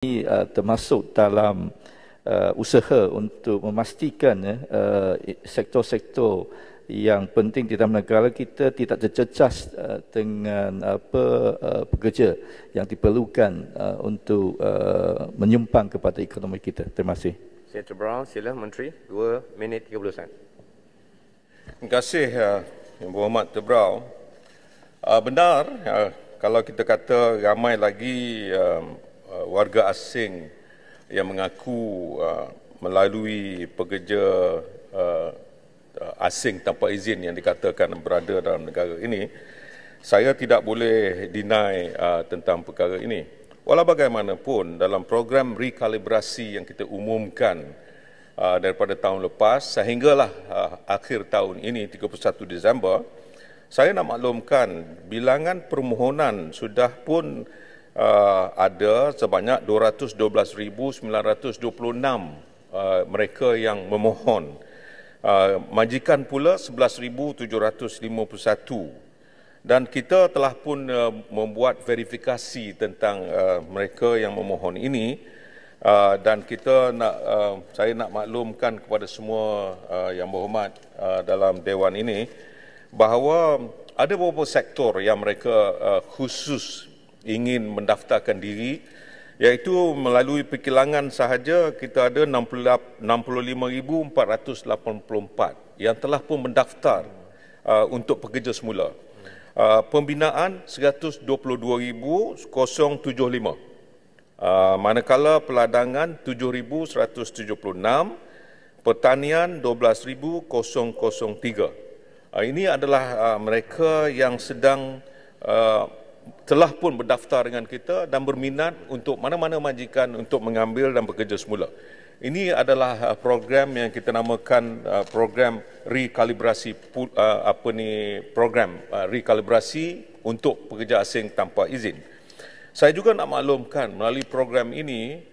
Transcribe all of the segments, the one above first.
ini uh, termasuk dalam uh, usaha untuk memastikan ya, uh, sektor-sektor yang penting di dalam negara kita tidak tercecas uh, dengan apa uh, pekerja yang diperlukan uh, untuk uh, menyumbang kepada ekonomi kita. Terima kasih. Senator Brown, sila Menteri, 2 minit 30 saat. Terima kasih uh, Yang uh, Berhormat Dr. Brown. Uh, benar, uh, kalau kita kata ramai lagi uh, warga asing yang mengaku uh, melalui pekerja uh, asing tanpa izin yang dikatakan berada dalam negara ini saya tidak boleh deny uh, tentang perkara ini walau bagaimanapun dalam program rekalibrasi yang kita umumkan daripada tahun lepas sehinggalah akhir tahun ini 31 Disember saya nak maklumkan bilangan permohonan sudah pun Uh, ada sebanyak 212,926 uh, mereka yang memohon. Uh, majikan pula 11,751 dan kita telah pun uh, membuat verifikasi tentang uh, mereka yang memohon ini uh, dan kita nak uh, saya nak maklumkan kepada semua uh, yang berhormat uh, dalam dewan ini bahawa ada beberapa sektor yang mereka uh, khusus ingin mendaftarkan diri iaitu melalui perkilangan sahaja kita ada 65484 yang telah pun mendaftar uh, untuk pekerja semula. Uh, pembinaan 122075. Uh, manakala peladangan 7176, pertanian 12003. Uh, ini adalah uh, mereka yang sedang uh, telah pun berdaftar dengan kita dan berminat untuk mana-mana majikan untuk mengambil dan bekerja semula. Ini adalah uh, program yang kita namakan uh, program rekalibrasi uh, apa ni program rekalibrasi untuk pekerja asing tanpa izin. Saya juga nak maklumkan melalui program ini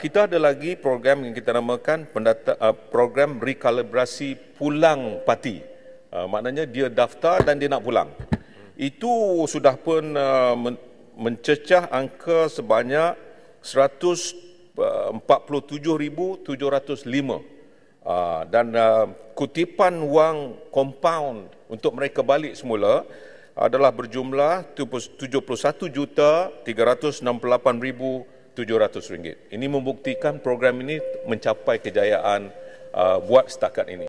kita ada lagi program yang kita namakan program rekalibrasi pulang parti. Maknanya dia daftar dan dia nak pulang itu sudah pun uh, mencecah angka sebanyak 147,705 uh, uh, dan kutipan wang compound untuk mereka balik semula adalah berjumlah 71 juta 368,700 ringgit. Ini membuktikan program ini mencapai kejayaan buat setakat ini.